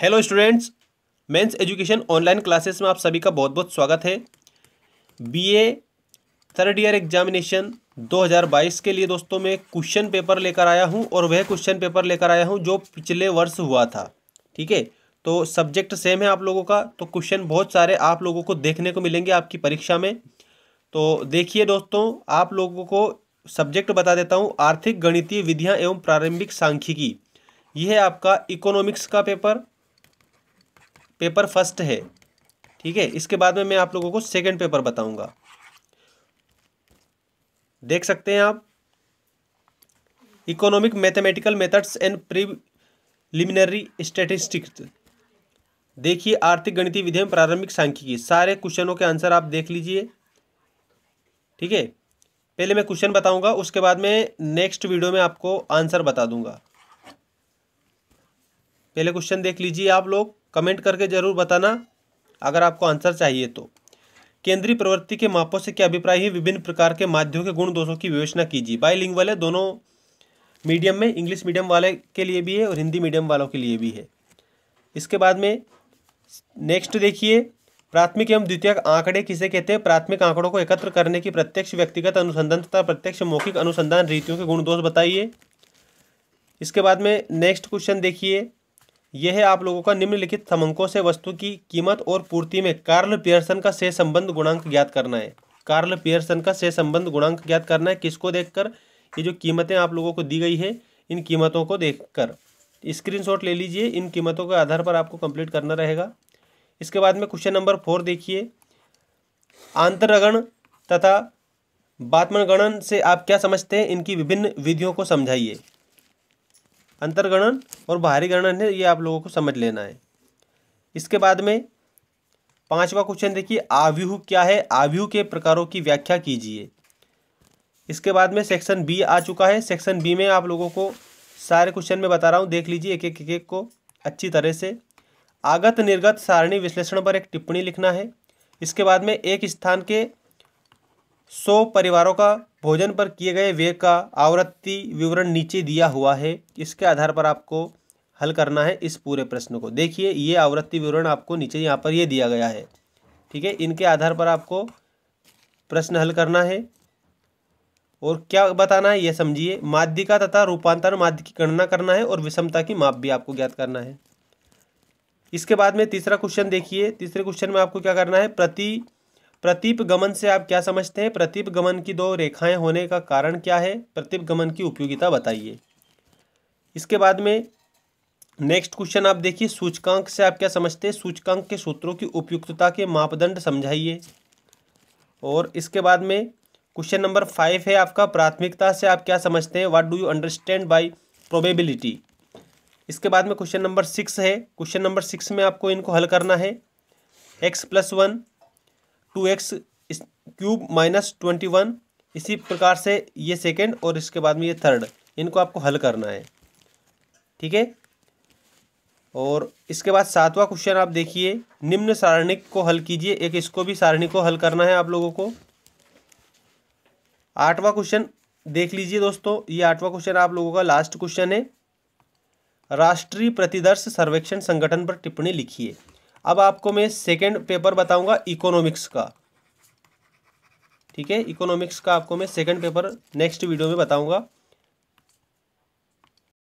hello students mains education online classes में आप सभी का बहुत बहुत स्वागत है बीए थर्ड ईयर एग्जामिनेशन 2022 के लिए दोस्तों मैं क्वेश्चन पेपर लेकर आया हूं और वह क्वेश्चन पेपर लेकर आया हूं जो पिछले वर्ष हुआ था ठीक है तो सब्जेक्ट सेम है आप लोगों का तो क्वेश्चन बहुत सारे आप लोगों को देखने को मिलेंगे आपकी परीक्षा में तो देखिए दोस्तों आप लोगों को सब्जेक्ट बता देता हूँ आर्थिक गणितीय विधियाँ एवं प्रारंभिक सांख्यिकी यह है आपका इकोनॉमिक्स का पेपर पेपर फर्स्ट है ठीक है इसके बाद में मैं आप लोगों को सेकंड पेपर बताऊंगा देख सकते हैं आप economic mathematical methods and preliminary statistics देखिए आर्थिक गणितीय विधि में प्रारंभिक सांख्यिकी सारे क्वेश्चनों के आंसर आप देख लीजिए ठीक है पहले मैं क्वेश्चन बताऊंगा उसके बाद में नेक्स्ट वीडियो में आपको आंसर बता दूंगा पहले क्वेश्चन देख लीजिए आप लोग कमेंट करके ज़रूर बताना अगर आपको आंसर चाहिए तो केंद्रीय प्रवृत्ति के मापों से क्या अभिप्राय है विभिन्न प्रकार के माध्यम के गुण दोषों की विवेचना कीजिए बाईलिंगुअल वाले दोनों मीडियम में इंग्लिश मीडियम वाले के लिए भी है और हिंदी मीडियम वालों के लिए भी है इसके बाद में नेक्स्ट देखिए प्राथमिक एवं द्वितीय आंकड़े किसे कहते हैं प्राथमिक आंकड़ों को एकत्र करने की प्रत्यक्ष व्यक्तिगत अनुसंधान तथा प्रत्यक्ष मौखिक अनुसंधान रीतियों के गुण दोष बताइए इसके बाद में नेक्स्ट क्वेश्चन देखिए यह है आप लोगों का निम्नलिखित समंकों से वस्तु की कीमत और पूर्ति में कार्ल पियर्सन का से संबंध गुणांक ज्ञात करना है कार्ल पियर्सन का से संबंध गुणांक ज्ञात करना है किसको देखकर ये जो कीमतें आप लोगों को दी गई है इन कीमतों को देखकर स्क्रीनशॉट ले लीजिए इन कीमतों के आधार पर आपको कंप्लीट करना रहेगा इसके बाद में क्वेश्चन नंबर फोर देखिए आंतरगण तथा बातमगणन से आप क्या समझते हैं इनकी विभिन्न विधियों को समझाइए अंतर्गणन और बाहरी गणन है ये आप लोगों को समझ लेना है इसके बाद में पांचवा क्वेश्चन देखिए आव्यूह क्या है आव्यूह के प्रकारों की व्याख्या कीजिए इसके बाद में सेक्शन बी आ चुका है सेक्शन बी में आप लोगों को सारे क्वेश्चन में बता रहा हूँ देख लीजिए एक एक एक एक को अच्छी तरह से आगत निर्गत सारणी विश्लेषण पर एक टिप्पणी लिखना है इसके बाद में एक स्थान के सौ परिवारों का भोजन पर किए गए व्यय का आवृत्ति विवरण नीचे दिया हुआ है इसके आधार पर आपको हल करना है इस पूरे प्रश्न को देखिए ये आवृत्ति विवरण आपको नीचे यहाँ पर ये दिया गया है ठीक है इनके आधार पर आपको प्रश्न हल करना है और क्या बताना है ये समझिए माध्यिका तथा रूपांतर माध्य की गणना करना है और विषमता की माप भी आपको ज्ञात करना है इसके बाद में तीसरा क्वेश्चन देखिए तीसरे क्वेश्चन में आपको क्या करना है प्रति प्रतीप गमन से आप क्या समझते हैं प्रतीप गमन की दो रेखाएं होने का कारण क्या है प्रतीप गमन की उपयोगिता बताइए इसके बाद में नेक्स्ट क्वेश्चन आप देखिए सूचकांक से आप क्या समझते हैं सूचकांक के सूत्रों की उपयुक्तता के मापदंड समझाइए और इसके बाद में क्वेश्चन नंबर फाइव है आपका प्राथमिकता से आप क्या समझते हैं what do you understand by probability इसके बाद में क्वेश्चन नंबर सिक्स है क्वेश्चन नंबर सिक्स में आपको इनको हल करना है X plus one two X cube minus twenty one इसी प्रकार से ये सेकेंड और इसके बाद में ये थर्ड इनको आपको हल करना है ठीक है और इसके बाद सातवां क्वेश्चन आप देखिए निम्न सारणिक को हल कीजिए एक इसको भी सारणी को हल करना है आप लोगों को आठवां क्वेश्चन देख लीजिए दोस्तों ये आठवां क्वेश्चन आप लोगों का लास्ट क्वेश्चन है राष्ट्रीय प्रतिदर्श सर्वेक्षण संगठन पर टिप्पणी लिखिए अब आपको मैं सेकेंड पेपर बताऊंगा इकोनॉमिक्स का ठीक है इकोनॉमिक्स का आपको मैं सेकेंड पेपर नेक्स्ट वीडियो में बताऊंगा